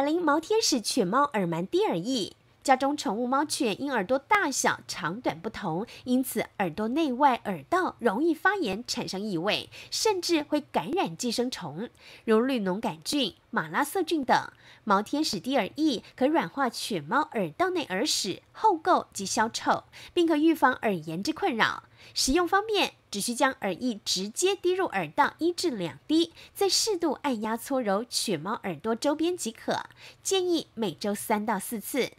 奶灵毛天使犬猫耳蛮蒂尔翼。家中宠物猫、犬因耳朵大小、长短不同，因此耳朵内外、耳道容易发炎，产生异味，甚至会感染寄生虫，如绿脓杆菌、马拉色菌等。毛天使滴耳液可软化犬猫耳道内耳屎、后垢及消臭，并可预防耳炎之困扰。使用方便，只需将耳液直接滴入耳道一至两滴，再适度按压搓揉犬猫耳朵周边即可。建议每周三到四次。